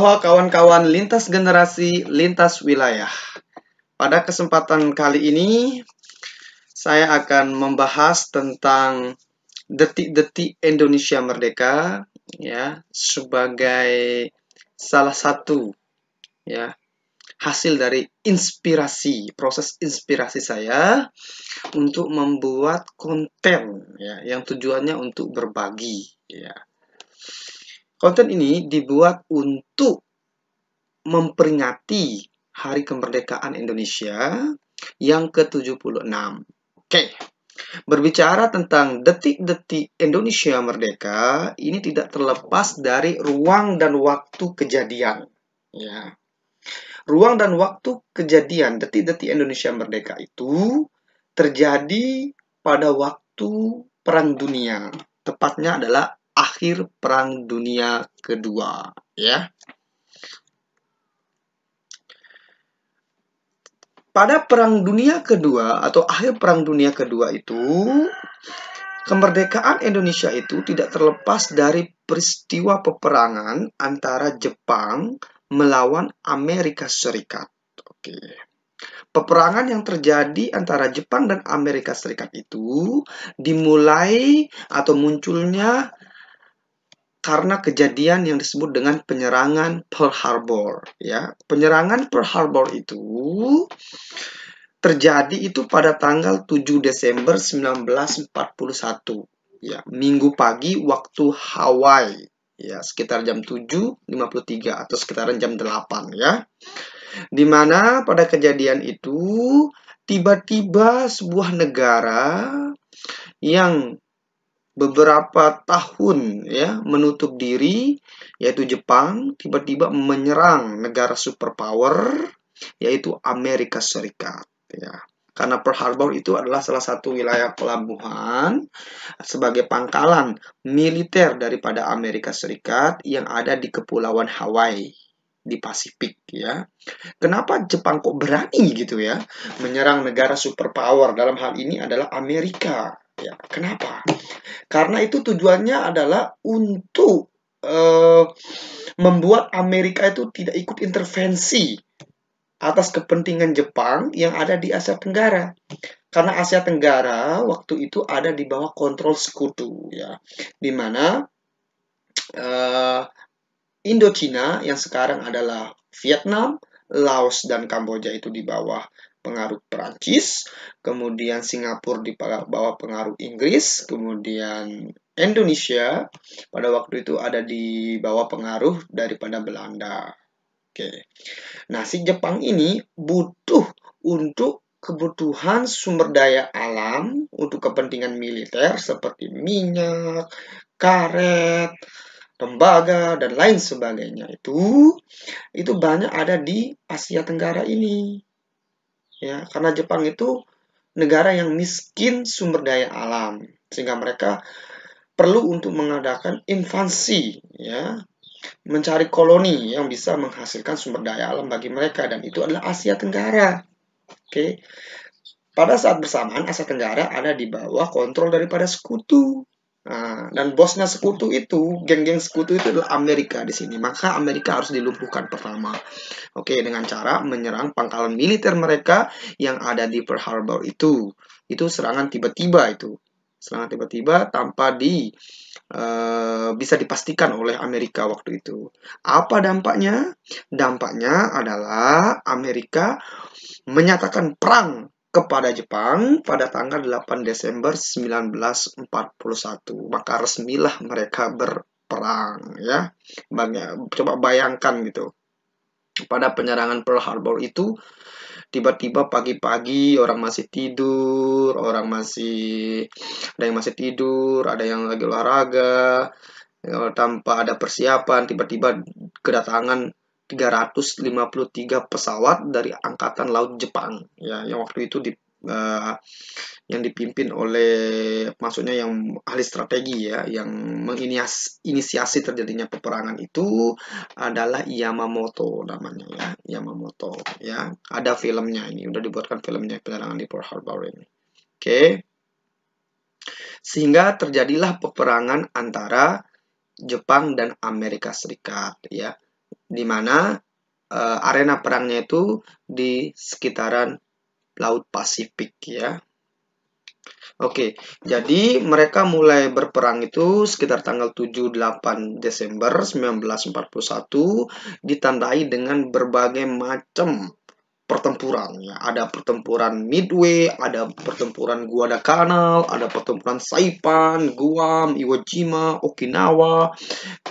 Aloha kawan-kawan lintas generasi, lintas wilayah. Pada kesempatan kali ini, saya akan membahas tentang detik-detik Indonesia Merdeka ya sebagai salah satu ya hasil dari inspirasi, proses inspirasi saya untuk membuat konten ya yang tujuannya untuk berbagi ya Konten ini dibuat untuk memperingati Hari Kemerdekaan Indonesia yang ke-76. Oke, berbicara tentang detik-detik Indonesia Merdeka, ini tidak terlepas dari ruang dan waktu kejadian. Ya. Ruang dan waktu kejadian detik-detik Indonesia Merdeka itu terjadi pada waktu Perang Dunia. Tepatnya adalah akhir Perang Dunia Kedua, ya. Pada Perang Dunia Kedua atau akhir Perang Dunia Kedua itu, kemerdekaan Indonesia itu tidak terlepas dari peristiwa peperangan antara Jepang melawan Amerika Serikat. Oke. Peperangan yang terjadi antara Jepang dan Amerika Serikat itu dimulai atau munculnya karena kejadian yang disebut dengan penyerangan Pearl Harbor ya. Penyerangan Pearl Harbor itu terjadi itu pada tanggal 7 Desember 1941 ya, minggu pagi waktu Hawaii ya, sekitar jam 7.53 atau sekitaran jam 8 ya. Di mana pada kejadian itu tiba-tiba sebuah negara yang beberapa tahun ya menutup diri yaitu Jepang tiba-tiba menyerang negara superpower yaitu Amerika Serikat ya karena Pearl Harbor itu adalah salah satu wilayah pelabuhan sebagai pangkalan militer daripada Amerika Serikat yang ada di kepulauan Hawaii di Pasifik ya. Kenapa Jepang kok berani gitu ya menyerang negara superpower dalam hal ini adalah Amerika ya. Kenapa? Karena itu tujuannya adalah untuk uh, membuat Amerika itu tidak ikut intervensi atas kepentingan Jepang yang ada di Asia Tenggara. Karena Asia Tenggara waktu itu ada di bawah kontrol sekutu ya. Di mana eh, Indochina yang sekarang adalah Vietnam, Laos dan Kamboja itu di bawah pengaruh Perancis, kemudian Singapura di bawah pengaruh Inggris, kemudian Indonesia pada waktu itu ada di bawah pengaruh daripada Belanda. Oke. Nah, si Jepang ini butuh untuk kebutuhan sumber daya alam untuk kepentingan militer seperti minyak, karet, tembaga dan lain sebagainya itu itu banyak ada di Asia Tenggara ini ya karena Jepang itu negara yang miskin sumber daya alam sehingga mereka perlu untuk mengadakan invasi ya mencari koloni yang bisa menghasilkan sumber daya alam bagi mereka dan itu adalah Asia Tenggara oke pada saat bersamaan Asia Tenggara ada di bawah kontrol daripada sekutu Nah, dan bosnya sekutu itu, geng-geng sekutu itu adalah Amerika di sini. Maka Amerika harus dilumpuhkan pertama. Oke, dengan cara menyerang pangkalan militer mereka yang ada di Pearl Harbor itu. Itu serangan tiba-tiba itu. Serangan tiba-tiba tanpa di uh, bisa dipastikan oleh Amerika waktu itu. Apa dampaknya? Dampaknya adalah Amerika menyatakan perang kepada Jepang pada tanggal 8 Desember 1941. Maka resmilah mereka berperang ya. Banyak, coba bayangkan gitu. Pada penyerangan Pearl Harbor itu tiba-tiba pagi-pagi orang masih tidur, orang masih ada yang masih tidur, ada yang lagi olahraga, ya, tanpa ada persiapan tiba-tiba kedatangan 353 pesawat dari angkatan laut Jepang ya yang waktu itu di uh, yang dipimpin oleh maksudnya yang ahli strategi ya yang menginisiasi terjadinya peperangan itu adalah Yamamoto namanya ya Yamamoto ya ada filmnya ini udah dibuatkan filmnya penyerangan di Pearl Harbor ini oke sehingga terjadilah peperangan antara Jepang dan Amerika Serikat ya di mana uh, arena perangnya itu di sekitaran Laut Pasifik ya. Oke, jadi mereka mulai berperang itu sekitar tanggal 7-8 Desember 1941 ditandai dengan berbagai macam pertempuran ya. Ada pertempuran Midway, ada pertempuran Guadalcanal, ada pertempuran Saipan, Guam, Iwo Jima, Okinawa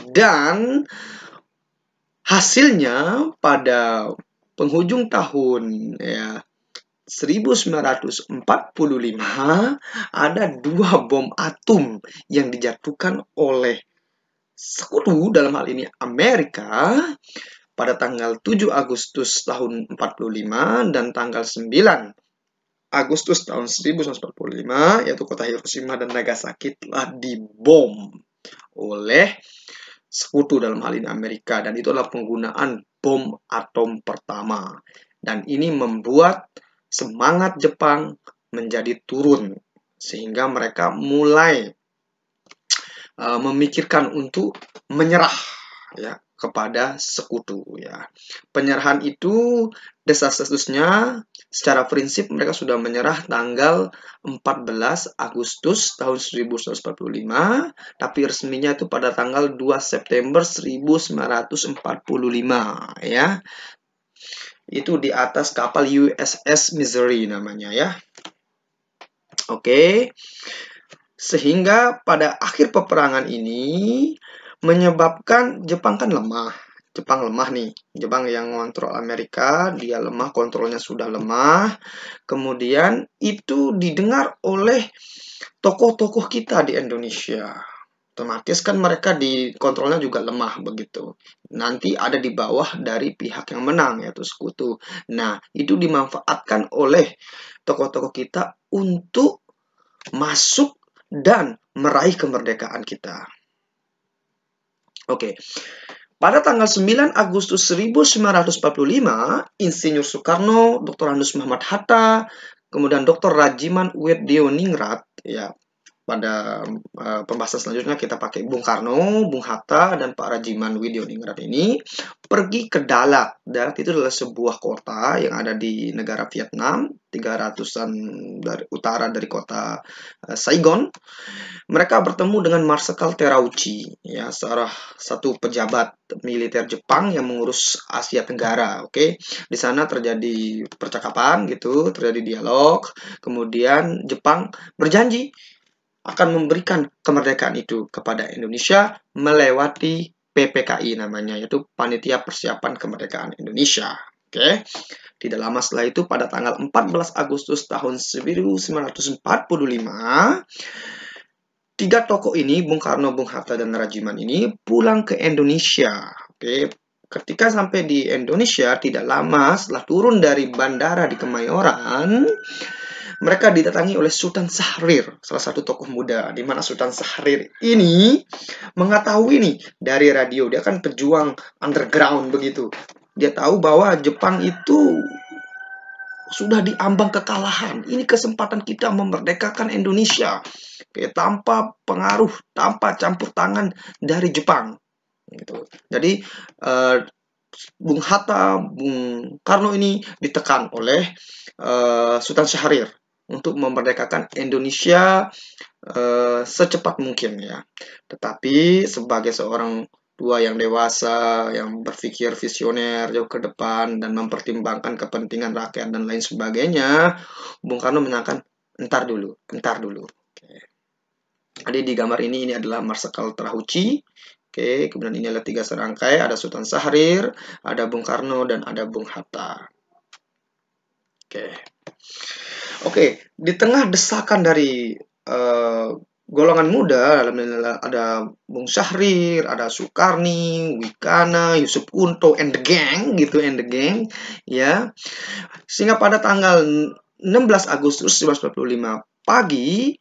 dan Hasilnya pada penghujung tahun ya 1945 ada dua bom atom yang dijatuhkan oleh sekutu dalam hal ini Amerika pada tanggal 7 Agustus tahun 45 dan tanggal 9 Agustus tahun 1945 yaitu kota Hiroshima dan Nagasaki telah dibom oleh sekutu dalam hal ini Amerika dan itu adalah penggunaan bom atom pertama dan ini membuat semangat Jepang menjadi turun sehingga mereka mulai uh, memikirkan untuk menyerah ya kepada sekutu ya. Penyerahan itu desas-desusnya secara prinsip mereka sudah menyerah tanggal 14 Agustus tahun 1945 tapi resminya itu pada tanggal 2 September 1945 ya. Itu di atas kapal USS Missouri namanya ya. Oke. Sehingga pada akhir peperangan ini menyebabkan Jepang kan lemah. Jepang lemah nih. Jepang yang ngontrol Amerika, dia lemah, kontrolnya sudah lemah. Kemudian itu didengar oleh tokoh-tokoh kita di Indonesia. Otomatis kan mereka di kontrolnya juga lemah begitu. Nanti ada di bawah dari pihak yang menang yaitu sekutu. Nah, itu dimanfaatkan oleh tokoh-tokoh kita untuk masuk dan meraih kemerdekaan kita. Oke. Pada tanggal 9 Agustus 1945, Insinyur Soekarno, Dr. Andus Muhammad Hatta, kemudian Dr. Rajiman Uwed ya, pada uh, pembahasan selanjutnya kita pakai Bung Karno, Bung Hatta, dan Pak Rajiman Widioningrat ini pergi ke Dalat. Dalat itu adalah sebuah kota yang ada di negara Vietnam, 300-an dari utara dari kota uh, Saigon. Mereka bertemu dengan Marsekal Terauchi, ya, seorang satu pejabat militer Jepang yang mengurus Asia Tenggara, oke. Okay? Di sana terjadi percakapan gitu, terjadi dialog. Kemudian Jepang berjanji akan memberikan kemerdekaan itu kepada Indonesia melewati PPKI namanya, yaitu Panitia Persiapan Kemerdekaan Indonesia. Oke. Tidak lama setelah itu pada tanggal 14 Agustus tahun 1945 tiga tokoh ini Bung Karno, Bung Hatta dan Rajiman ini pulang ke Indonesia. Oke. Ketika sampai di Indonesia tidak lama setelah turun dari bandara di Kemayoran mereka didatangi oleh Sultan Sahrir, salah satu tokoh muda, di mana Sultan Sahrir ini mengetahui nih dari radio, dia kan pejuang underground begitu. Dia tahu bahwa Jepang itu sudah diambang kekalahan. Ini kesempatan kita memerdekakan Indonesia Oke, tanpa pengaruh, tanpa campur tangan dari Jepang. Gitu. Jadi uh, Bung Hatta, Bung Karno ini ditekan oleh uh, Sultan Syahrir untuk memerdekakan Indonesia eh, secepat mungkin ya. Tetapi sebagai seorang tua yang dewasa, yang berpikir visioner jauh ke depan dan mempertimbangkan kepentingan rakyat dan lain sebagainya, Bung Karno menyatakan entar dulu, entar dulu. Oke. Jadi di gambar ini ini adalah Marsikal Trahuci. Oke, kemudian ini adalah tiga serangkai, ada Sultan Sahrir, ada Bung Karno dan ada Bung Hatta. Oke. Oke, di tengah desakan dari uh, golongan muda ada Bung Syahrir, ada Sukarni, Wikana, Yusuf Kunto, and the gang gitu, and the gang ya. Sehingga pada tanggal 16 Agustus 1945 pagi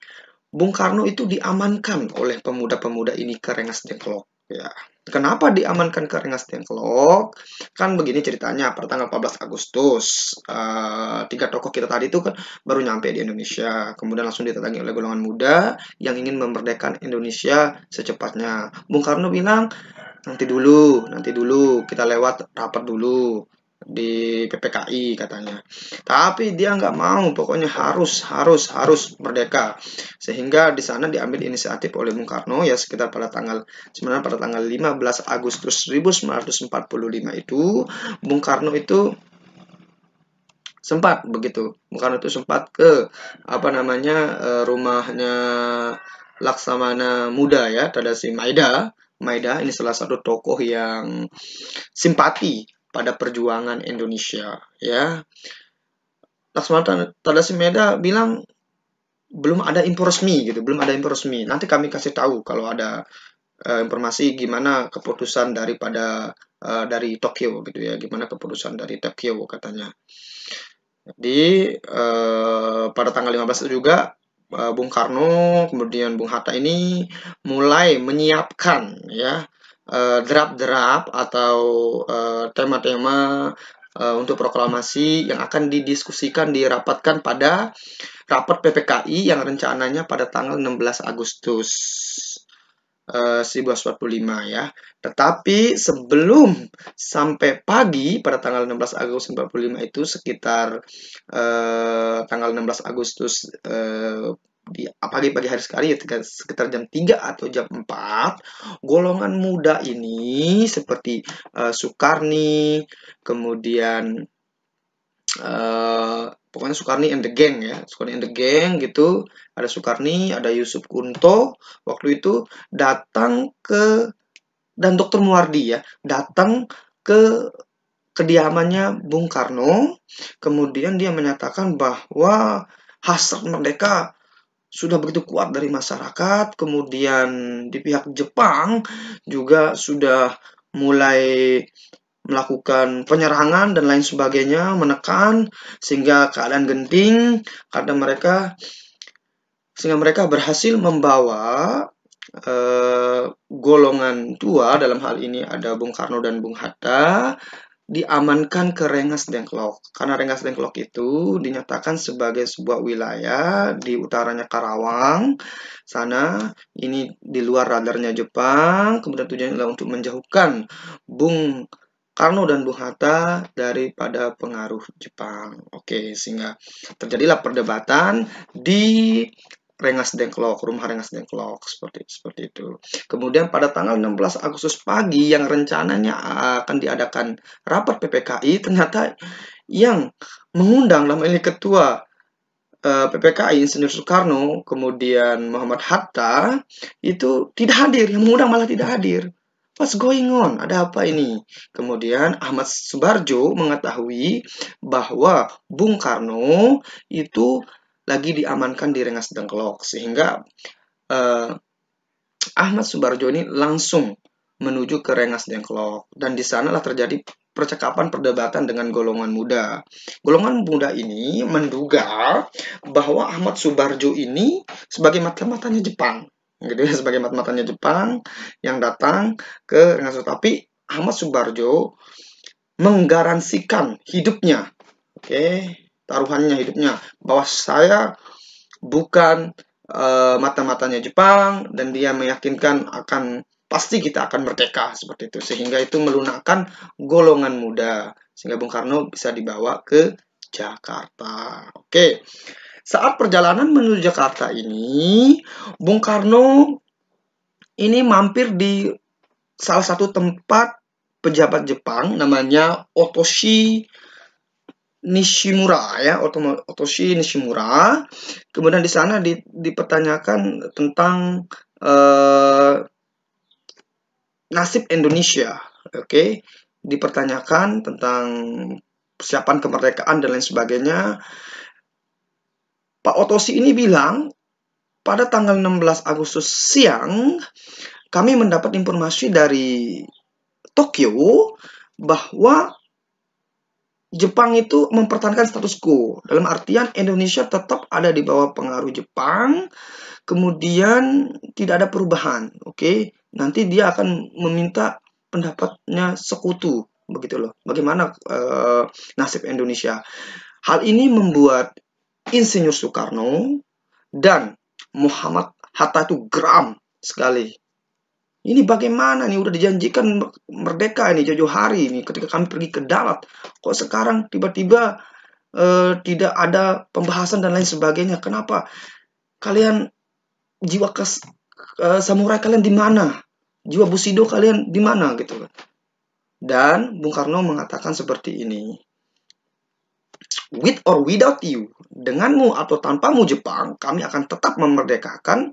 Bung Karno itu diamankan oleh pemuda-pemuda ini ke Rengas Dengklok. Ya. Kenapa diamankan ke Rengas Dengklok? Kan begini ceritanya, pada tanggal 14 Agustus, uh, tiga tokoh kita tadi itu kan baru nyampe di Indonesia. Kemudian langsung ditetangi oleh golongan muda yang ingin memerdekakan Indonesia secepatnya. Bung Karno bilang, nanti dulu, nanti dulu, kita lewat rapat dulu di PPKI katanya. Tapi dia nggak mau, pokoknya harus, harus, harus merdeka. Sehingga di sana diambil inisiatif oleh Bung Karno ya sekitar pada tanggal sebenarnya pada tanggal 15 Agustus 1945 itu Bung Karno itu sempat begitu Bung Karno itu sempat ke apa namanya e, rumahnya Laksamana Muda ya Tadasi Maida Maida ini salah satu tokoh yang simpati pada perjuangan Indonesia ya. Laksamana Tadasimeda bilang belum ada info resmi gitu, belum ada info resmi. Nanti kami kasih tahu kalau ada uh, informasi gimana keputusan daripada uh, dari Tokyo gitu ya, gimana keputusan dari Tokyo katanya. Jadi uh, pada tanggal 15 juga Bung Karno kemudian Bung Hatta ini mulai menyiapkan ya Eh, draft-draft atau eh, tema-tema eh, untuk proklamasi yang akan didiskusikan dirapatkan pada rapat PPKI yang rencananya pada tanggal 16 Agustus uh, 1945 ya. Tetapi sebelum sampai pagi pada tanggal 16 Agustus 1945 itu sekitar uh, tanggal 16 Agustus uh, di pagi-pagi hari sekali ya sekitar jam 3 atau jam 4 golongan muda ini seperti uh, eh, Sukarni kemudian uh, pokoknya Sukarni and the Gang ya Sukarni and the Gang gitu ada Sukarni ada Yusuf Kunto waktu itu datang ke dan Dokter Muardi ya datang ke kediamannya Bung Karno kemudian dia menyatakan bahwa hasrat merdeka sudah begitu kuat dari masyarakat, kemudian di pihak Jepang juga sudah mulai melakukan penyerangan dan lain sebagainya, menekan sehingga keadaan genting karena mereka sehingga mereka berhasil membawa eh, golongan tua dalam hal ini ada Bung Karno dan Bung Hatta diamankan ke Rengas Dengklok. Karena Rengas Dengklok itu dinyatakan sebagai sebuah wilayah di utaranya Karawang. Sana ini di luar radarnya Jepang. Kemudian tujuannya adalah untuk menjauhkan Bung Karno dan Bung Hatta daripada pengaruh Jepang. Oke, sehingga terjadilah perdebatan di Rengas Dengklok, rumah Rengas Dengklok seperti seperti itu. Kemudian pada tanggal 16 Agustus pagi yang rencananya akan diadakan rapat PPKI ternyata yang mengundang dalam ini ketua uh, eh, PPKI Insinyur Soekarno, kemudian Muhammad Hatta itu tidak hadir, yang mengundang malah tidak hadir. What's going on? Ada apa ini? Kemudian Ahmad Subarjo mengetahui bahwa Bung Karno itu lagi diamankan di Rengas Dengklok sehingga eh, Ahmad Subarjo ini langsung menuju ke Rengas Dengklok dan di sanalah terjadi percakapan perdebatan dengan golongan muda. Golongan muda ini menduga bahwa Ahmad Subarjo ini sebagai mata-matanya Jepang gitu ya sebagai mata-matanya Jepang yang datang ke Rengas tapi Ahmad Subarjo menggaransikan hidupnya oke okay, taruhannya hidupnya bahwa saya bukan uh, mata-matanya Jepang dan dia meyakinkan akan pasti kita akan merdeka seperti itu sehingga itu melunakkan golongan muda sehingga Bung Karno bisa dibawa ke Jakarta. Oke. Saat perjalanan menuju Jakarta ini, Bung Karno ini mampir di salah satu tempat pejabat Jepang namanya Otoshi Nishimura ya Otoshi Nishimura kemudian di sana di, dipertanyakan tentang uh, nasib Indonesia oke okay? dipertanyakan tentang persiapan kemerdekaan dan lain sebagainya Pak Otoshi ini bilang pada tanggal 16 Agustus siang kami mendapat informasi dari Tokyo bahwa Jepang itu mempertahankan status quo. Dalam artian Indonesia tetap ada di bawah pengaruh Jepang, kemudian tidak ada perubahan. Oke, okay? nanti dia akan meminta pendapatnya sekutu, begitu loh. Bagaimana uh, nasib Indonesia? Hal ini membuat Insinyur Soekarno dan Muhammad Hatta itu geram sekali ini bagaimana nih udah dijanjikan merdeka ini jauh-jauh hari ini ketika kami pergi ke Dalat. Kok sekarang tiba-tiba e, tidak ada pembahasan dan lain sebagainya? Kenapa? Kalian jiwa kes, e, samurai kalian di mana? Jiwa busido kalian di mana gitu kan. Dan Bung Karno mengatakan seperti ini. With or without you, denganmu atau tanpamu Jepang, kami akan tetap memerdekakan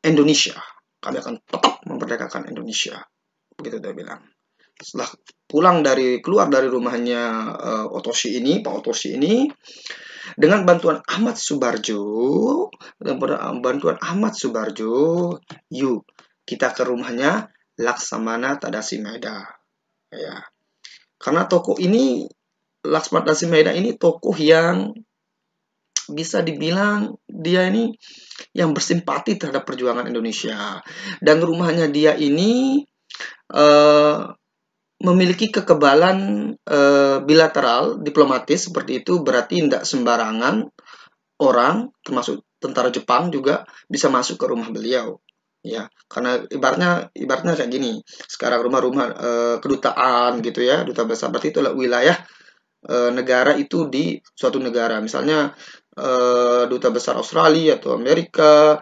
Indonesia kami akan tetap memperdekakan Indonesia begitu dia bilang setelah pulang dari keluar dari rumahnya uh, Otoshi ini Pak Otoshi ini dengan bantuan Ahmad Subarjo dengan bantuan Ahmad Subarjo yuk kita ke rumahnya Laksamana Tadasi Maeda ya karena toko ini Laksamana Tadasi Maeda ini tokoh yang bisa dibilang dia ini yang bersimpati terhadap perjuangan Indonesia dan rumahnya dia ini uh, memiliki kekebalan uh, bilateral diplomatis seperti itu berarti tidak sembarangan orang termasuk tentara Jepang juga bisa masuk ke rumah beliau ya karena ibaratnya ibaratnya kayak gini sekarang rumah-rumah uh, kedutaan gitu ya duta besar berarti itulah wilayah negara itu di suatu negara misalnya Eh, duta besar Australia atau Amerika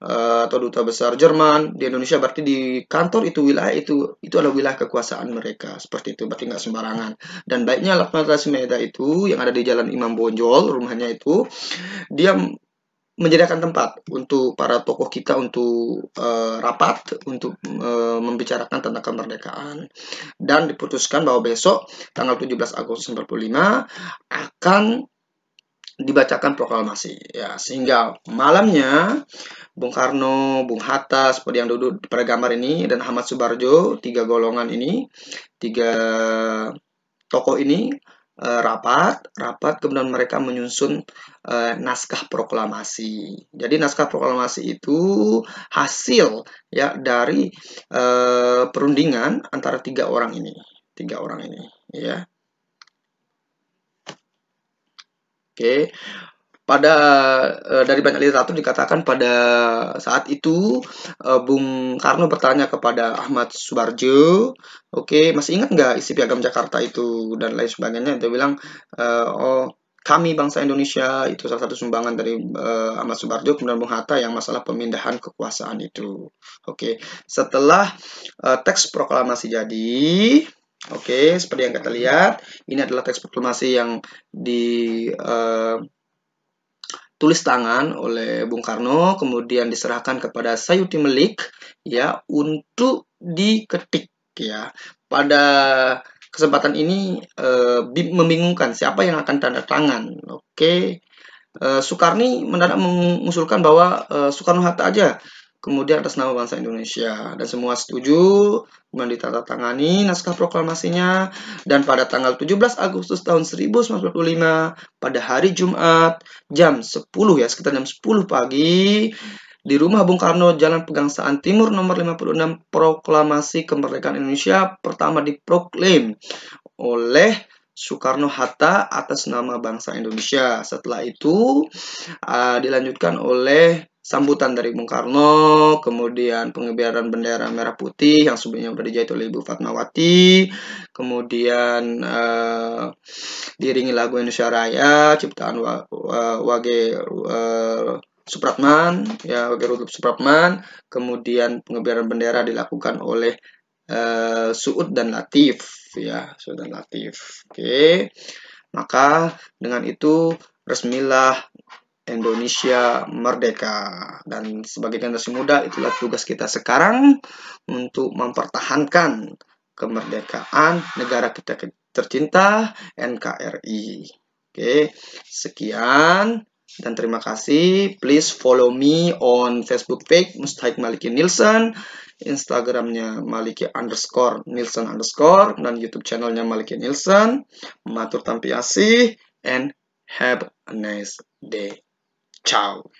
eh, atau duta besar Jerman di Indonesia berarti di kantor itu wilayah itu itu adalah wilayah kekuasaan mereka seperti itu berarti nggak sembarangan dan baiknya Lapangan Sumeda itu yang ada di Jalan Imam Bonjol rumahnya itu dia menjadikan tempat untuk para tokoh kita untuk uh, rapat untuk uh, membicarakan tentang kemerdekaan dan diputuskan bahwa besok tanggal 17 Agustus 45 akan dibacakan proklamasi ya sehingga malamnya Bung Karno, Bung Hatta seperti yang duduk pada gambar ini dan Ahmad Subarjo tiga golongan ini tiga tokoh ini eh, rapat rapat kemudian mereka menyusun eh, naskah proklamasi jadi naskah proklamasi itu hasil ya dari eh, perundingan antara tiga orang ini tiga orang ini ya Oke. Okay. Pada e, dari banyak literatur dikatakan pada saat itu e, Bung Karno bertanya kepada Ahmad Subarjo, oke, okay, masih ingat nggak isi piagam Jakarta itu dan lain sebagainya. Dia bilang, e, oh kami bangsa Indonesia itu salah satu sumbangan dari Ahmad Subarjo kemudian Bung Hatta yang masalah pemindahan kekuasaan itu. Oke, okay. setelah teks proklamasi jadi, Oke, seperti yang kita lihat, ini adalah teks proklamasi yang ditulis eh, uh, tangan oleh Bung Karno, kemudian diserahkan kepada Sayuti Melik ya untuk diketik ya. Pada kesempatan ini uh, membingungkan siapa yang akan tanda tangan. Oke. Uh, Soekarni mendadak mengusulkan bahwa uh, Soekarno Hatta aja kemudian atas nama bangsa Indonesia. Dan semua setuju, kemudian tangani naskah proklamasinya, dan pada tanggal 17 Agustus tahun 1945, pada hari Jumat, jam 10 ya, sekitar jam 10 pagi, di rumah Bung Karno, Jalan Pegangsaan Timur nomor 56, proklamasi kemerdekaan Indonesia pertama diproklaim oleh Soekarno-Hatta atas nama bangsa Indonesia. Setelah itu uh, dilanjutkan oleh sambutan dari Bung Karno, kemudian pengibaran bendera merah putih yang sebelumnya sudah dijahit oleh Ibu Fatmawati, kemudian uh, eh, diringi lagu Indonesia Raya ciptaan wa, Wage uh, Supratman, ya Wage Rudolf Supratman, kemudian pengibaran bendera dilakukan oleh uh, Suud dan Latif, ya Suud dan Latif. Oke, okay. maka dengan itu resmilah Indonesia merdeka. Dan sebagai generasi muda itulah tugas kita sekarang untuk mempertahankan kemerdekaan negara kita tercinta NKRI. Oke, sekian dan terima kasih. Please follow me on Facebook page Mustahik Maliki Nielsen, Instagramnya Maliki underscore Nielsen underscore, dan YouTube channelnya Maliki Nielsen. Matur tampiasi and have a nice day. Ciao!